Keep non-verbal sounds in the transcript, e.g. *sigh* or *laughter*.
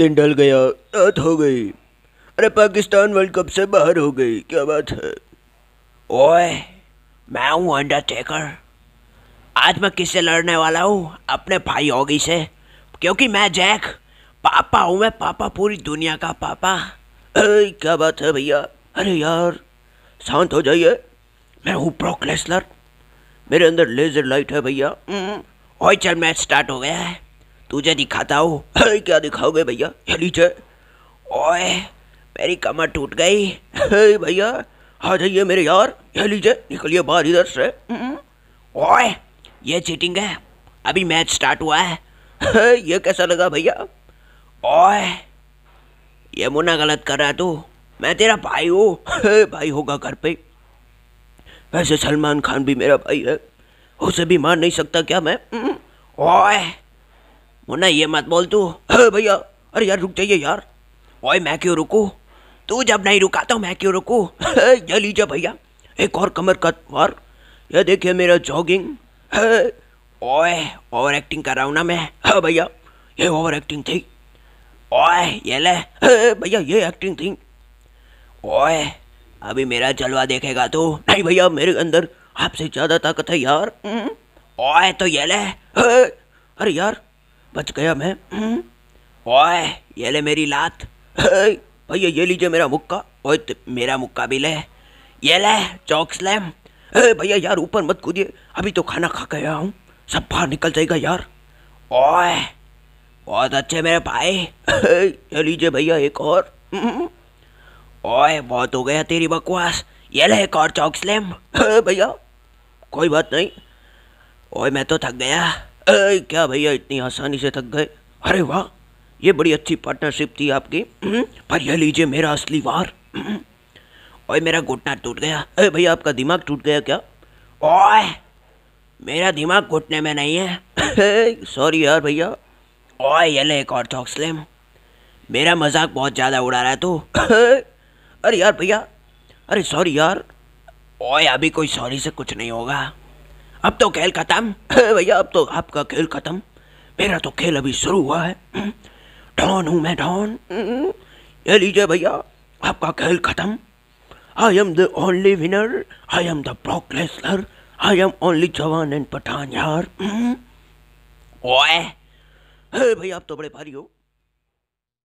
दिन ढल गया रात हो गई अरे पाकिस्तान वर्ल्ड कप से बाहर हो गई क्या बात है ओए मैं हूँ अंडरटेकर आज मैं किससे लड़ने वाला हूँ अपने भाई होगी से क्योंकि मैं जैक पापा हूँ मैं पापा पूरी दुनिया का पापा अरे क्या बात है भैया अरे यार शांत हो जाइए मैं हूँ प्रोकलेसलर मेरे अंदर लेजर लाइट है भैया हम्म, चल मैच स्टार्ट हो गया है तुझे दिखाता हूँ *laughs* क्या दिखाओगे भैया नीचे ओए मेरी कमर टूट गई *laughs* हे भैया आ जाइए मेरे यार ये लीजिए निकलिए बाहर इधर से हम्म। ओए ये चीटिंग है अभी मैच स्टार्ट हुआ है *laughs* ये कैसा लगा भैया ओए ये मुन्ना गलत कर रहा है तू मैं तेरा भाई हूँ भाई होगा घर पे वैसे सलमान खान भी मेरा भाई है उसे भी मार नहीं सकता क्या मैं ओए मुन्ना ये मत बोल तू *clears throat* भैया अरे यार रुक जाइए यार ओए मैं क्यों रुकू तू जब नहीं रुका तो मैं क्यों रुकू *clears throat* ये लीजिए भैया एक और कमर का वार यह देखिए मेरा जॉगिंग *clears throat* ओए ओवर एक्टिंग कर रहा हूँ ना मैं हाँ भैया ये ओवर एक्टिंग थी ओए ये ले भैया ये एक्टिंग थी ओए अभी मेरा जलवा देखेगा तो नहीं भैया मेरे अंदर आपसे ज़्यादा ताकत है यार ओए तो ये ले अरे यार बच गया मैं हम्म। ओए ये ले मेरी लात भैया ये लीजिए मेरा मुक्का ओए मेरा मुक्का भी ले ये ले चौक स्लैम भैया यार ऊपर मत कूदिए अभी तो खाना खा गया हूँ सब बाहर निकल जाएगा यार ओए बहुत अच्छे मेरे भाई ये लीजिए भैया एक और हम्म। ओए बहुत हो गया तेरी बकवास ये ले एक और चौक स्लैम भैया कोई बात नहीं ओए मैं तो थक गया अरे क्या भैया इतनी आसानी से थक गए अरे वाह ये बड़ी अच्छी पार्टनरशिप थी आपकी हम्म, पर यह लीजिए मेरा असली वार हम्म, ओए मेरा घुटना टूट गया अरे भैया आपका दिमाग टूट गया क्या ओए मेरा दिमाग घुटने में नहीं है सॉरी यार भैया ओए ये ले एक और चौक स्लेम मेरा मजाक बहुत ज़्यादा उड़ा रहा है तो अरे यार भैया अरे सॉरी यार ओए अभी कोई सॉरी से कुछ नहीं होगा अब तो खेल खत्म *laughs* भैया अब तो आपका खेल खत्म मेरा तो खेल अभी शुरू हुआ है *clears throat* ढोन हूँ मैं ढोन *clears throat* ये लीजिए भैया आपका खेल खत्म I am the only winner I am the प्रोक्लेसलर I am only Jawan and Pathaan यार *clears throat* ओए हे भैया आप तो बड़े भारी हो